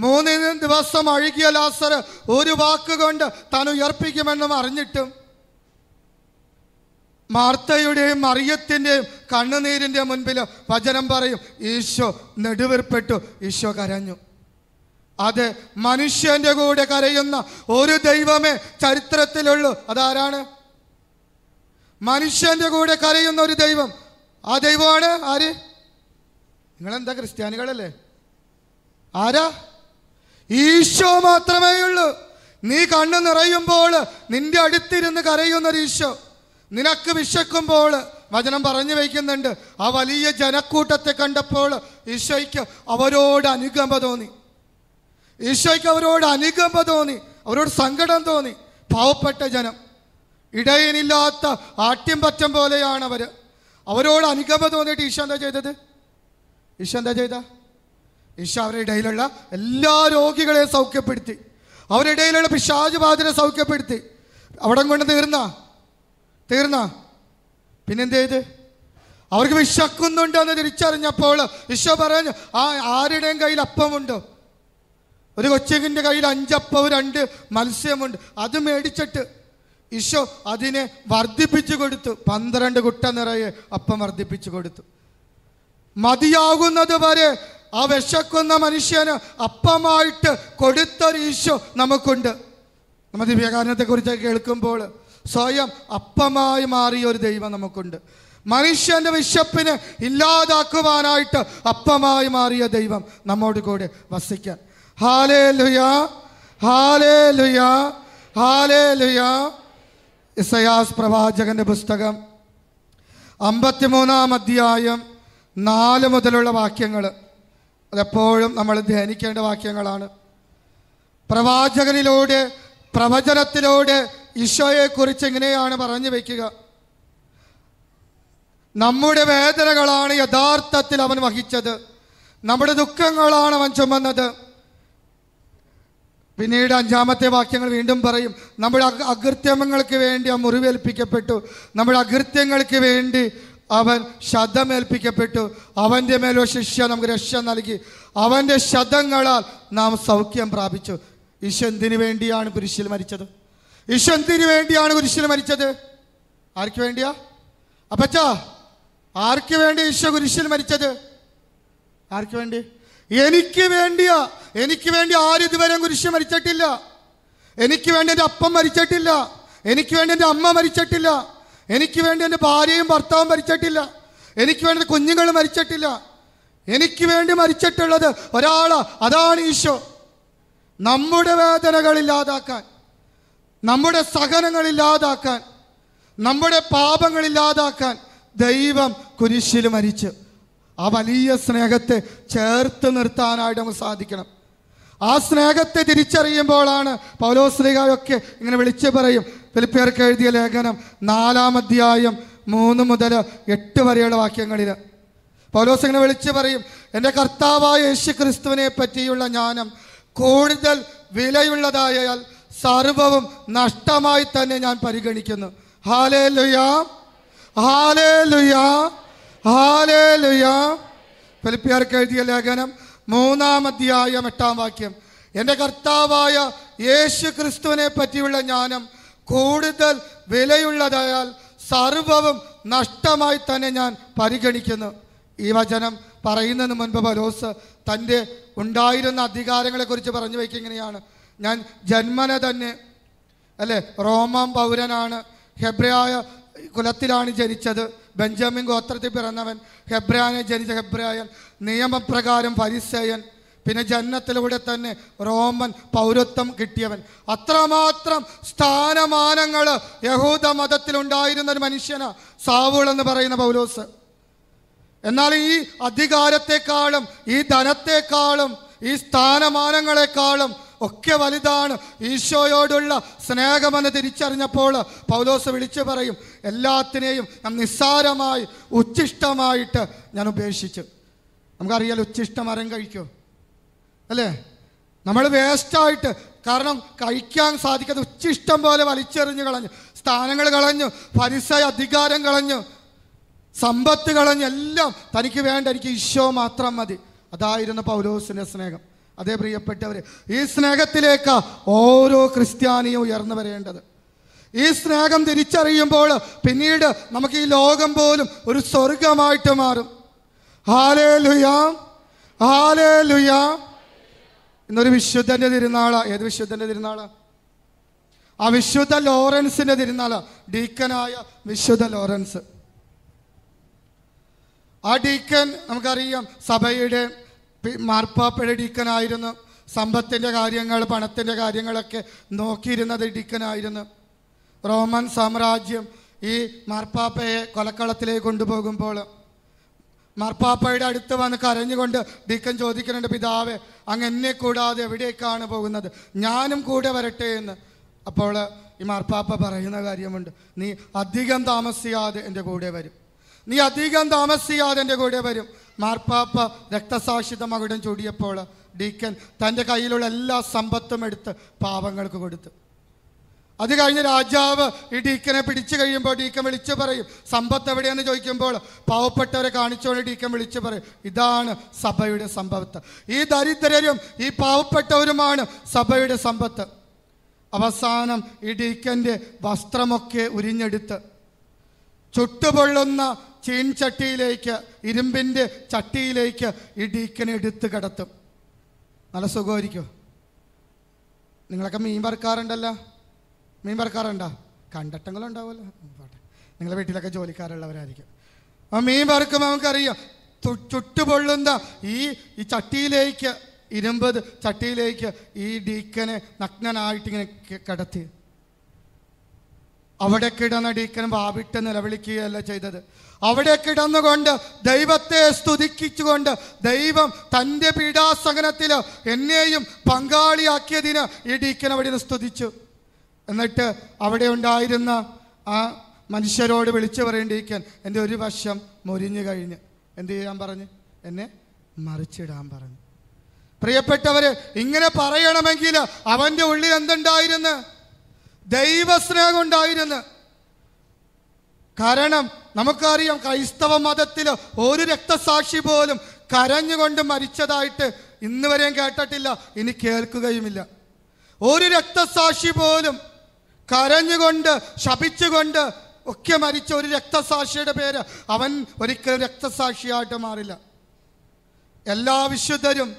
മൂന്ന് ദിവസം അഴുകിയ ലാസർ ഒരു വാക്കുകൊണ്ട് താൻ ഉയർപ്പിക്കുമെന്നും അറിഞ്ഞിട്ടും മാർത്തയുടെയും മറിയത്തിൻ്റെയും കണ്ണുനീരിൻ്റെ മുൻപിൽ വചനം പറയും ഈശോ നെടുവിർപ്പെട്ടു ഈശോ കരഞ്ഞു അത് മനുഷ്യൻ്റെ കൂടെ കരയുന്ന ഒരു ദൈവമേ ചരിത്രത്തിലുള്ളൂ അതാരാണ് മനുഷ്യൻ്റെ കൂടെ കരയുന്ന ഒരു ദൈവം ആ ദൈവമാണ് ആര് നിങ്ങളെന്താ ക്രിസ്ത്യാനികളല്ലേ ആരാ ഈശോ മാത്രമേ ഉള്ളൂ നീ കണ്ണു നിറയുമ്പോൾ നിന്റെ അടുത്തിരുന്ന് കരയുന്നൊരു ഈശോ നിനക്ക് വിശക്കുമ്പോൾ വചനം പറഞ്ഞു വയ്ക്കുന്നുണ്ട് ആ വലിയ ജനക്കൂട്ടത്തെ കണ്ടപ്പോൾ ഈശോയ്ക്ക് അവരോട് അനുകമ്പ തോന്നി ഈശോയ്ക്ക് അവരോട് അനുകമ്പ തോന്നി അവരോട് സങ്കടം തോന്നി പാവപ്പെട്ട ജനം ഇടയനില്ലാത്ത ആട്ടിൻപറ്റം പോലെയാണ് അവർ അവരോട് അനുകമ്പ തോന്നിയിട്ട് ഈശോ എന്താ ചെയ്തത് ഈശോ എന്താ ചെയ്ത ഈശോ അവരുടെ ഇടയിലുള്ള എല്ലാ രോഗികളെയും സൗഖ്യപ്പെടുത്തി അവരുടെ ഇടയിലുള്ള പിശാജ് സൗഖ്യപ്പെടുത്തി അവിടം കൊണ്ട് തീർന്നാ തീർന്ന പിന്നെന്ത് ചെയ്ത് അവർക്ക് വിശക്കുന്നുണ്ട് എന്ന് തിരിച്ചറിഞ്ഞപ്പോൾ വിശ്വ പറഞ്ഞു ആ ആരുടെയും കയ്യിൽ അപ്പമുണ്ട് ഒരു കൊച്ചകിൻ്റെ കയ്യിൽ അഞ്ചപ്പവും രണ്ട് മത്സ്യമുണ്ട് അത് മേടിച്ചിട്ട് ഈശോ അതിനെ വർദ്ധിപ്പിച്ചു കൊടുത്തു പന്ത്രണ്ട് കുട്ട നിറയെ അപ്പം വർദ്ധിപ്പിച്ചു കൊടുത്തു മതിയാകുന്നത് വരെ ആ വിശക്കുന്ന മനുഷ്യന് അപ്പമായിട്ട് കൊടുത്തൊരു ഈശോ നമുക്കുണ്ട് നമ്മുടെ ദിവ്യകാരണത്തെക്കുറിച്ച് കേൾക്കുമ്പോൾ സ്വയം അപ്പമായി മാറിയ ഒരു ദൈവം നമുക്കുണ്ട് മനുഷ്യന്റെ വിശപ്പിനെ ഇല്ലാതാക്കുവാനായിട്ട് അപ്പമായി മാറിയ ദൈവം നമ്മോട് കൂടെ വസിക്കാൻ ഹാലേ ലുയാ ഹാലേ ലുയാ ഹാലേ ലുയാ ഇസയാസ് പ്രവാചകന്റെ പുസ്തകം അമ്പത്തിമൂന്നാം അധ്യായം നാല് മുതലുള്ള വാക്യങ്ങൾ അതെപ്പോഴും നമ്മൾ ധ്യാനിക്കേണ്ട വാക്യങ്ങളാണ് പ്രവാചകനിലൂടെ പ്രവചനത്തിലൂടെ ഈശോയെക്കുറിച്ച് എങ്ങനെയാണ് പറഞ്ഞു വയ്ക്കുക നമ്മുടെ വേദനകളാണ് യഥാർത്ഥത്തിൽ അവൻ വഹിച്ചത് നമ്മുടെ ദുഃഖങ്ങളാണ് അവൻ ചുമന്നത് പിന്നീട് അഞ്ചാമത്തെ വാക്യങ്ങൾ വീണ്ടും പറയും നമ്മുടെ അകൃത്യമങ്ങൾക്ക് വേണ്ടി അവൻ മുറിവേൽപ്പിക്കപ്പെട്ടു നമ്മുടെ അകൃത്യങ്ങൾക്ക് വേണ്ടി അവൻ ശതമേൽപ്പിക്കപ്പെട്ടു അവൻ്റെ മേലോ ശിഷ്യ നമുക്ക് രക്ഷ നൽകി അവൻ്റെ ശതങ്ങളാൽ നാം സൗഖ്യം പ്രാപിച്ചു ഈശോ എന്തിനു വേണ്ടിയാണ് കുരിശിൽ മരിച്ചത് ഈശോ എന്തിനു വേണ്ടിയാണ് കുരിശിൽ മരിച്ചത് ആർക്ക് വേണ്ടിയാ അപ്പച്ച ആർക്ക് വേണ്ടി ഈശ്വ കുരിശിൽ മരിച്ചത് ആർക്ക് വേണ്ടി എനിക്ക് വേണ്ടിയാ എനിക്ക് വേണ്ടി ആരും ഇതുവരെ കുരിശ് മരിച്ചിട്ടില്ല എനിക്ക് വേണ്ടി എൻ്റെ അപ്പം മരിച്ചിട്ടില്ല എനിക്ക് വേണ്ടി എൻ്റെ അമ്മ മരിച്ചിട്ടില്ല എനിക്ക് വേണ്ടി എൻ്റെ ഭാര്യയും ഭർത്താവും മരിച്ചിട്ടില്ല എനിക്ക് വേണ്ടി കുഞ്ഞുങ്ങൾ മരിച്ചിട്ടില്ല എനിക്ക് വേണ്ടി മരിച്ചിട്ടുള്ളത് ഒരാളാ അതാണ് ഈശോ നമ്മുടെ വേദനകൾ ഇല്ലാതാക്കാൻ നമ്മുടെ സഹനങ്ങൾ ഇല്ലാതാക്കാൻ നമ്മുടെ പാപങ്ങൾ ഇല്ലാതാക്കാൻ ദൈവം കുരിശിൽ മരിച്ചു ആ വലിയ സ്നേഹത്തെ ചേർത്ത് നിർത്താനായിട്ട് നമുക്ക് സാധിക്കണം ആ സ്നേഹത്തെ തിരിച്ചറിയുമ്പോഴാണ് പൗലോസ്ലികാരൊക്കെ ഇങ്ങനെ വിളിച്ചു പറയും ഫിലിപ്പിയർക്ക് എഴുതിയ ലേഖനം നാലാം അധ്യായം മൂന്ന് മുതൽ എട്ട് വരെയുള്ള വാക്യങ്ങളിൽ പൗലോസ് ഇങ്ങനെ വിളിച്ചു പറയും എൻ്റെ കർത്താവായ യേശു ക്രിസ്തുവിനെ പറ്റിയുള്ള ജ്ഞാനം കൂടുതൽ വിലയുള്ളതായാൽ സർവവും നഷ്ടമായി തന്നെ ഞാൻ പരിഗണിക്കുന്നു ഹാലേ ലുയാ ഹാലേ ലുയാ ഹാലേ ലുയാ ഫിലിപ്പിയർക്ക് എഴുതിയ ലേഖനം മൂന്നാം അധ്യായം എട്ടാം വാക്യം എൻ്റെ കർത്താവായ യേശു ക്രിസ്തുവിനെ പറ്റിയുള്ള ജ്ഞാനം കൂടുതൽ വിലയുള്ളതായാൽ സർവവും നഷ്ടമായി തന്നെ ഞാൻ പരിഗണിക്കുന്നു ഈ വചനം പറയുന്നതിന് മുൻപ് പലോസ് തൻ്റെ ഉണ്ടായിരുന്ന അധികാരങ്ങളെക്കുറിച്ച് പറഞ്ഞു വയ്ക്കുക ഇങ്ങനെയാണ് ഞാൻ ജന്മന തന്നെ അല്ലേ റോമാം പൗരനാണ് ഹെബ്രയായ കുലത്തിലാണ് ജനിച്ചത് ബെഞ്ചമിൻ ഗോത്രത്തിൽ പിറന്നവൻ ഹെബ്രയാനെ ജനിച്ച ഹെബ്രായൻ നിയമപ്രകാരം പരിസയൻ പിന്നെ ജന്മത്തിലൂടെ തന്നെ റോമൻ പൗരത്വം കിട്ടിയവൻ അത്രമാത്രം സ്ഥാനമാനങ്ങൾ യഹൂദ മതത്തിലുണ്ടായിരുന്ന ഒരു മനുഷ്യനാ സാവുൾ എന്ന് പറയുന്ന പൗലോസ് എന്നാൽ ഈ അധികാരത്തെക്കാളും ഈ ധനത്തെക്കാളും ഈ സ്ഥാനമാനങ്ങളെക്കാളും ഒക്കെ വലുതാണ് ഈശോയോടുള്ള സ്നേഹമെന്ന് തിരിച്ചറിഞ്ഞപ്പോൾ പൗലോസ് വിളിച്ചു പറയും എല്ലാത്തിനെയും ഞാൻ നിസ്സാരമായി ഉച്ചിഷ്ടമായിട്ട് ഞാൻ ഉപേക്ഷിച്ചു നമുക്കറിയാലോ ഉച്ഛിഷ്ടം മരം കഴിക്കോ അല്ലേ നമ്മൾ വേസ്റ്റായിട്ട് കാരണം കഴിക്കാൻ സാധിക്കാതെ ഉച്ചിഷ്ടം പോലെ വലിച്ചെറിഞ്ഞ് കളഞ്ഞു സ്ഥാനങ്ങൾ കളഞ്ഞു പരിസയ അധികാരം കളഞ്ഞു സമ്പത്ത് കളഞ്ഞു എല്ലാം തനിക്ക് വേണ്ട എനിക്ക് ഈശോ മാത്രം മതി അതായിരുന്നു പൗലോസിൻ്റെ സ്നേഹം അതേ പ്രിയപ്പെട്ടവര് ഈ സ്നേഹത്തിലേക്ക് ഓരോ ക്രിസ്ത്യാനിയും ഉയർന്നു വരേണ്ടത് ഈ സ്നേഹം തിരിച്ചറിയുമ്പോൾ പിന്നീട് നമുക്ക് ഈ ലോകം പോലും ഒരു സ്വർഗമായിട്ട് മാറും ഹാലേ ലുയാം ഹാലേ ലുയാം ഇന്നൊരു വിശുദ്ധന്റെ തിരുനാള ഏത് വിശുദ്ധന്റെ തിരുനാള ആ വിശുദ്ധ ലോറൻസിന്റെ തിരുനാള ഡീക്കനായ വിശുദ്ധ ലോറൻസ് ആ ഡീക്കൻ നമുക്കറിയാം സഭയുടെ മാർപ്പാപ്പയുടെ ഡീക്കനായിരുന്നു സമ്പത്തിൻ്റെ കാര്യങ്ങൾ പണത്തിൻ്റെ കാര്യങ്ങളൊക്കെ നോക്കിയിരുന്നത് ഡിക്കനായിരുന്നു റോമൻ സാമ്രാജ്യം ഈ മാർപ്പാപ്പയെ കൊലക്കളത്തിലേക്ക് കൊണ്ടുപോകുമ്പോൾ മാർപ്പാപ്പയുടെ അടുത്ത് വന്ന് കരഞ്ഞുകൊണ്ട് ഡീക്കൻ ചോദിക്കുന്നുണ്ട് പിതാവ് അങ്ങ് എന്നെ കൂടാതെ എവിടേക്കാണ് പോകുന്നത് ഞാനും കൂടെ വരട്ടെ എന്ന് അപ്പോൾ ഈ മാർപ്പാപ്പ പറയുന്ന കാര്യമുണ്ട് നീ അധികം താമസിയാതെ എൻ്റെ കൂടെ വരും നീ അധികം താമസിയാതെ എൻ്റെ കൂടെ വരും മാർപ്പാപ്പ രക്തസാക്ഷിതമകുടം ചൂടിയപ്പോൾ ഡീക്കൻ തൻ്റെ കയ്യിലുള്ള എല്ലാ സമ്പത്തും എടുത്ത് പാവങ്ങൾക്ക് കൊടുത്തു അത് കഴിഞ്ഞ് രാജാവ് ഈ ഡീക്കനെ പിടിച്ചു കഴിയുമ്പോൾ ഡീക്കൻ വിളിച്ചു പറയും സമ്പത്ത് എവിടെയെന്ന് ചോദിക്കുമ്പോൾ പാവപ്പെട്ടവരെ കാണിച്ചുകൊണ്ട് ഡീക്കൻ വിളിച്ചു പറയും ഇതാണ് സഭയുടെ സമ്പത്ത് ഈ ദരിദ്രരും ഈ പാവപ്പെട്ടവരുമാണ് സഭയുടെ സമ്പത്ത് അവസാനം ഈ ഡീക്കൻ്റെ വസ്ത്രമൊക്കെ ഉരിഞ്ഞെടുത്ത് ചുട്ടുപൊള്ളുന്ന ചീൻചട്ടിയിലേക്ക് ഇരുമ്പിൻ്റെ ചട്ടിയിലേക്ക് ഈ ഡീക്കനെ എടുത്ത് കിടത്തും നല്ല സുഖമായിരിക്കുമോ നിങ്ങളൊക്കെ മീൻ വറുക്കാറുണ്ടല്ലോ മീൻ വറുക്കാറുണ്ടോ കണ്ടിട്ടെങ്കിലും ഉണ്ടാവുമല്ലോ നിങ്ങളുടെ വീട്ടിലൊക്കെ ജോലിക്കാരുള്ളവരായിരിക്കും ആ മീൻ വറുക്കുമ്പോൾ നമുക്കറിയാം ചുട്ടുപൊള്ളുന്ന ഈ ഈ ചട്ടിയിലേക്ക് ഇരുമ്പത് ചട്ടിയിലേക്ക് ഈ ഡീക്കനെ നഗ്നനായിട്ട് ഇങ്ങനെ കിടത്തി അവിടെ കിടന്നടിക്കാൻ വാവിട്ട് നിലവിളിക്കുകയല്ല ചെയ്തത് അവിടെ കിടന്നുകൊണ്ട് ദൈവത്തെ സ്തുതിക്കിച്ചുകൊണ്ട് ദൈവം തൻ്റെ പീഡാസഹനത്തിൽ എന്നെയും പങ്കാളിയാക്കിയതിന് ഈ ഡീക്കൻ അവിടെ സ്തുതിച്ചു എന്നിട്ട് അവിടെ ഉണ്ടായിരുന്ന ആ മനുഷ്യരോട് വിളിച്ചു പറയേണ്ടിയിരിക്കാൻ എൻ്റെ ഒരു വശം മുരിഞ്ഞു കഴിഞ്ഞ് എന്ത് ചെയ്യാൻ പറഞ്ഞു എന്നെ മറിച്ചിടാൻ പറഞ്ഞു പ്രിയപ്പെട്ടവരെ ഇങ്ങനെ പറയണമെങ്കിൽ അവൻ്റെ ഉള്ളിൽ എന്തുണ്ടായിരുന്നു ദൈവസ്നേഹം ഉണ്ടായിരുന്നു കാരണം നമുക്കറിയാം ക്രൈസ്തവ മതത്തിൽ ഒരു രക്തസാക്ഷി പോലും കരഞ്ഞുകൊണ്ട് മരിച്ചതായിട്ട് ഇന്ന് വരെയും കേട്ടിട്ടില്ല ഇനി കേൾക്കുകയുമില്ല ഒരു രക്തസാക്ഷി പോലും കരഞ്ഞുകൊണ്ട് ശപിച്ചുകൊണ്ട് ഒക്കെ മരിച്ച ഒരു രക്തസാക്ഷിയുടെ പേര് അവൻ ഒരിക്കലും രക്തസാക്ഷിയായിട്ട് മാറില്ല എല്ലാ വിശുദ്ധരും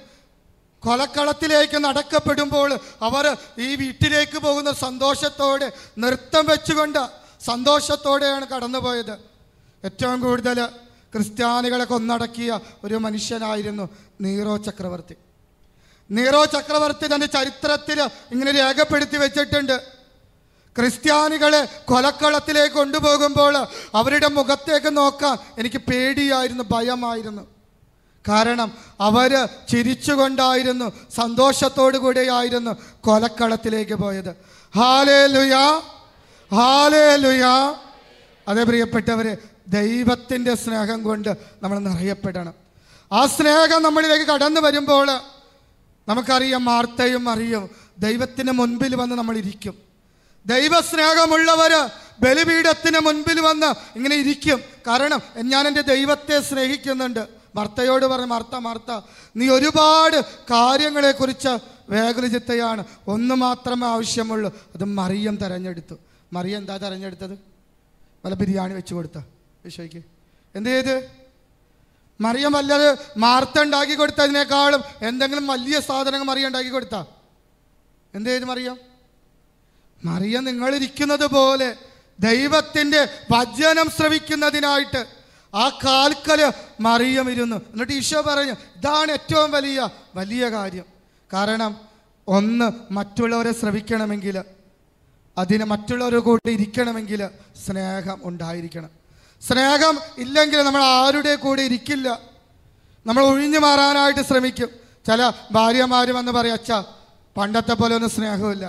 കൊലക്കളത്തിലേക്ക് നടക്കപ്പെടുമ്പോൾ അവർ ഈ വീട്ടിലേക്ക് പോകുന്ന സന്തോഷത്തോടെ നൃത്തം വെച്ചുകൊണ്ട് സന്തോഷത്തോടെയാണ് കടന്നുപോയത് ഏറ്റവും കൂടുതൽ ക്രിസ്ത്യാനികളെ കൊന്നടക്കിയ ഒരു മനുഷ്യനായിരുന്നു നീറോ ചക്രവർത്തി നീറോ ചക്രവർത്തി തൻ്റെ ചരിത്രത്തിൽ ഇങ്ങനെ രേഖപ്പെടുത്തി വെച്ചിട്ടുണ്ട് ക്രിസ്ത്യാനികളെ കൊലക്കളത്തിലേക്ക് കൊണ്ടുപോകുമ്പോൾ അവരുടെ മുഖത്തേക്ക് നോക്കാൻ എനിക്ക് പേടിയായിരുന്നു ഭയമായിരുന്നു കാരണം അവർ ചിരിച്ചുകൊണ്ടായിരുന്നു സന്തോഷത്തോടു കൂടെയായിരുന്നു കൊലക്കളത്തിലേക്ക് പോയത് ഹാലേ ലുയാ ഹാലേ ലുയാ പ്രിയപ്പെട്ടവർ ദൈവത്തിൻ്റെ സ്നേഹം കൊണ്ട് നമ്മൾ നിറയപ്പെടണം ആ സ്നേഹം നമ്മളിലേക്ക് കടന്നു വരുമ്പോൾ നമുക്കറിയാം വാർത്തയും അറിയും ദൈവത്തിന് മുൻപിൽ വന്ന് നമ്മളിരിക്കും ദൈവസ്നേഹമുള്ളവർ ബലിപീഠത്തിന് മുൻപിൽ വന്ന് ഇങ്ങനെ ഇരിക്കും കാരണം ഞാൻ എൻ്റെ ദൈവത്തെ സ്നേഹിക്കുന്നുണ്ട് മർത്തയോട് പറഞ്ഞു മർത്ത മർത്ത നീ ഒരുപാട് കാര്യങ്ങളെക്കുറിച്ച് വേഗലിചിത്തയാണ് ഒന്ന് മാത്രമേ ആവശ്യമുള്ളൂ അത് മറിയം തെരഞ്ഞെടുത്തു മറിയം എന്താ തെരഞ്ഞെടുത്തത് വല്ല ബിരിയാണി വെച്ച് കൊടുത്ത വിശ്വയ്ക്ക് എന്ത് ചെയ്ത് മറിയം വല്ലത് മാർത്ത ഉണ്ടാക്കി കൊടുത്തതിനേക്കാളും എന്തെങ്കിലും വലിയ സാധനങ്ങൾ മറിയം ഉണ്ടാക്കി കൊടുത്ത എന്ത് ചെയ്ത് മറിയം മറിയം നിങ്ങളിരിക്കുന്നത് പോലെ ദൈവത്തിൻ്റെ ഭജനം ശ്രവിക്കുന്നതിനായിട്ട് ആ കാൽക്കല് മറിയം ഇരുന്നു എന്നിട്ട് ഈശോ പറഞ്ഞു ഇതാണ് ഏറ്റവും വലിയ വലിയ കാര്യം കാരണം ഒന്ന് മറ്റുള്ളവരെ ശ്രവിക്കണമെങ്കിൽ അതിന് മറ്റുള്ളവരെ കൂടെ ഇരിക്കണമെങ്കിൽ സ്നേഹം ഉണ്ടായിരിക്കണം സ്നേഹം ഇല്ലെങ്കിൽ നമ്മൾ ആരുടെ കൂടെ ഇരിക്കില്ല നമ്മൾ ഒഴിഞ്ഞു മാറാനായിട്ട് ശ്രമിക്കും ചില ഭാര്യമാർ വന്ന് പറയും അച്ഛാ പണ്ടത്തെ പോലെ ഒന്നും സ്നേഹമില്ല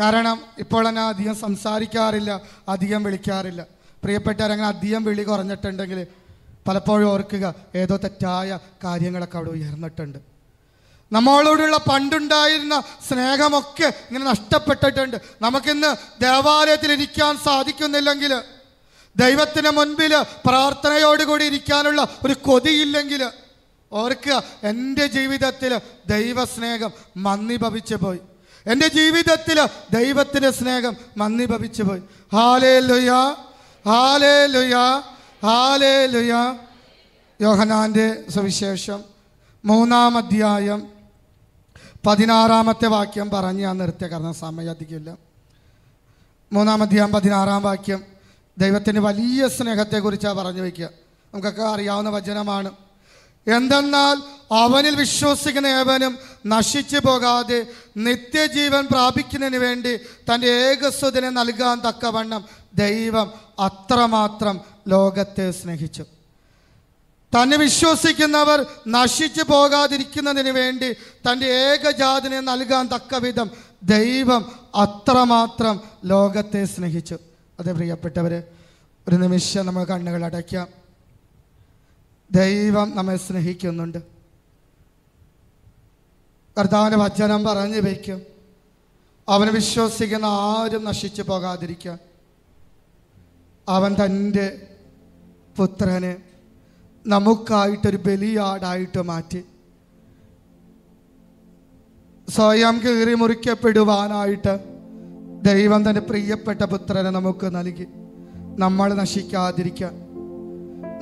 കാരണം ഇപ്പോൾ തന്നെ അധികം സംസാരിക്കാറില്ല അധികം വിളിക്കാറില്ല പ്രിയപ്പെട്ടവരങ്ങനെ അധികം വിളി കുറഞ്ഞിട്ടുണ്ടെങ്കിൽ പലപ്പോഴും ഓർക്കുക ഏതോ തെറ്റായ കാര്യങ്ങളൊക്കെ അവിടെ ഉയർന്നിട്ടുണ്ട് നമ്മളോടുള്ള പണ്ടുണ്ടായിരുന്ന സ്നേഹമൊക്കെ ഇങ്ങനെ നഷ്ടപ്പെട്ടിട്ടുണ്ട് നമുക്കിന്ന് ദേവാലയത്തിൽ ഇരിക്കാൻ സാധിക്കുന്നില്ലെങ്കിൽ ദൈവത്തിന് മുൻപിൽ പ്രാർത്ഥനയോടുകൂടി ഇരിക്കാനുള്ള ഒരു കൊതിയില്ലെങ്കിൽ ഓർക്കുക എൻ്റെ ജീവിതത്തിൽ ദൈവസ്നേഹം മന്ദി ഭവിച്ചു പോയി എൻ്റെ ജീവിതത്തിൽ ദൈവത്തിൻ്റെ സ്നേഹം മന്ദി ഭവിച്ചു പോയി ഹാലേ ലുയാ ഹാലേ ലുയാ ഹാലേ ലുയാ യോഹനാൻ്റെ സുവിശേഷം മൂന്നാം അധ്യായം പതിനാറാമത്തെ വാക്യം പറഞ്ഞ് ഞാൻ നിർത്തിയ കാരണം സമയം മൂന്നാം അധ്യായം പതിനാറാം വാക്യം ദൈവത്തിൻ്റെ വലിയ സ്നേഹത്തെക്കുറിച്ചാണ് പറഞ്ഞു വയ്ക്കുക നമുക്കൊക്കെ അറിയാവുന്ന വചനമാണ് എന്തെന്നാൽ അവനിൽ വിശ്വസിക്കുന്ന ഏവനും നശിച്ചു പോകാതെ നിത്യജീവൻ പ്രാപിക്കുന്നതിന് വേണ്ടി തൻ്റെ ഏകസ്വതിനെ നൽകാൻ തക്കവണ്ണം ദൈവം അത്രമാത്രം ലോകത്തെ സ്നേഹിച്ചു തന്നെ വിശ്വസിക്കുന്നവർ നശിച്ചു പോകാതിരിക്കുന്നതിന് വേണ്ടി തൻ്റെ ഏകജാതിനെ നൽകാൻ തക്ക വിധം ദൈവം അത്രമാത്രം ലോകത്തെ സ്നേഹിച്ചു അതേ പ്രിയപ്പെട്ടവരെ ഒരു നിമിഷം നമ്മൾ കണ്ണുകൾ അടയ്ക്കാം ദൈവം നമ്മെ സ്നേഹിക്കുന്നുണ്ട് കർത്താവിൻ്റെ വചനം പറഞ്ഞു വയ്ക്കും അവന് വിശ്വസിക്കുന്ന ആരും നശിച്ചു പോകാതിരിക്കുക അവൻ തൻ്റെ പുത്രനെ നമുക്കായിട്ടൊരു ബലിയാടായിട്ട് മാറ്റി സ്വയം കീറി മുറിക്കപ്പെടുവാനായിട്ട് ദൈവം തൻ്റെ പ്രിയപ്പെട്ട പുത്രനെ നമുക്ക് നൽകി നമ്മൾ നശിക്കാതിരിക്കുക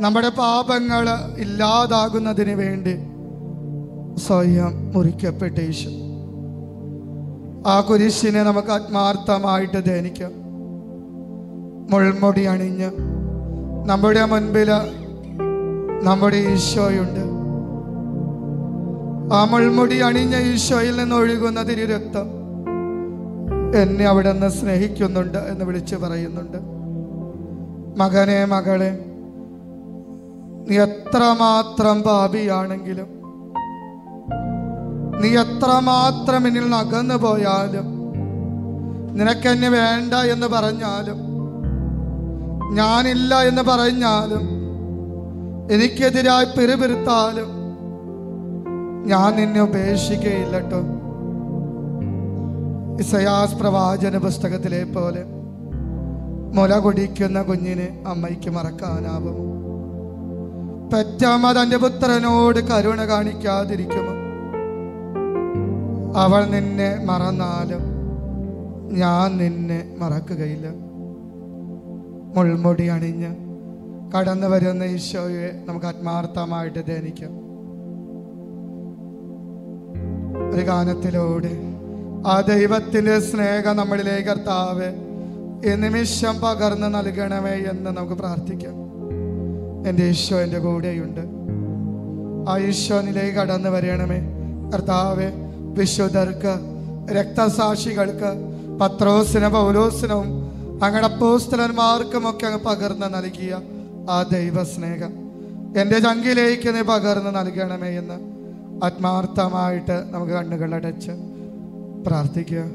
നമ്മുടെ പാപങ്ങൾ ഇല്ലാതാകുന്നതിന് വേണ്ടി സ്വയം മുറിക്കപ്പെട്ട ആ കുരിശിനെ നമുക്ക് ആത്മാർത്ഥമായിട്ട് ധ്യാനിക്കാം മുൾമുടി അണിഞ്ഞ് നമ്മുടെ മുൻപിൽ നമ്മുടെ ഈശോയുണ്ട് ആ മുൾമുടി അണിഞ്ഞ ഈശോയിൽ നിന്ന് ഒഴുകുന്ന തിരുരക്തം എന്നെ അവിടെ നിന്ന് സ്നേഹിക്കുന്നുണ്ട് എന്ന് വിളിച്ചു പറയുന്നുണ്ട് മകനെ മകളെ നീ എത്രമാത്രം പാപിയാണെങ്കിലും നീ എത്രമാത്രം എന്നിൽ നിന്ന് അകന്നു പോയാലും നിനക്കെന്നെ വേണ്ട എന്ന് പറഞ്ഞാലും ഞാനില്ല എന്ന് പറഞ്ഞാലും എനിക്കെതിരായി പിറുപിരുത്താലും ഞാൻ നിന്നെ ഉപേക്ഷിക്കുകയില്ല കേട്ടോ ഇസയാസ് പ്രവാചന പുസ്തകത്തിലെ പോലെ മുല കൊടിക്കുന്ന കുഞ്ഞിനെ അമ്മയ്ക്ക് മറക്കാനാവും പെറ്റമ്മ തന്റെ പുത്രനോട് കരുണ കാണിക്കാതിരിക്കുമോ അവൾ നിന്നെ മറന്നാലും ഞാൻ നിന്നെ മറക്കുകയില്ല മുൾമുടി അണിഞ്ഞ് കടന്നു വരുന്ന ഈശോയെ നമുക്ക് ആത്മാർത്ഥമായിട്ട് ധ്യാനിക്കാം ഒരു ഗാനത്തിലൂടെ ആ ദൈവത്തിന്റെ സ്നേഹം നമ്മളിലെ കർത്താവ് ഈ നിമിഷം പകർന്ന് നൽകണമേ എന്ന് നമുക്ക് പ്രാർത്ഥിക്കാം എൻ്റെ ഈശോ എൻ്റെ കൂടെയുണ്ട് ആ ഈശോനിലേക്ക് കടന്നു വരണമേ കർത്താവ് വിശുദ്ധർക്ക് രക്തസാക്ഷികൾക്ക് പത്രോസിനും പൗലോസിനും പോസ്റ്റലന്മാർക്കും ഒക്കെ അങ്ങ് പകർന്ന് നൽകിയ ആ ദൈവസ്നേഹം എൻ്റെ ചങ്കിലേക്ക് നീ പകർന്ന് നൽകണമേ എന്ന് ആത്മാർത്ഥമായിട്ട് നമുക്ക് കണ്ണുകളടച്ച് പ്രാർത്ഥിക്കുക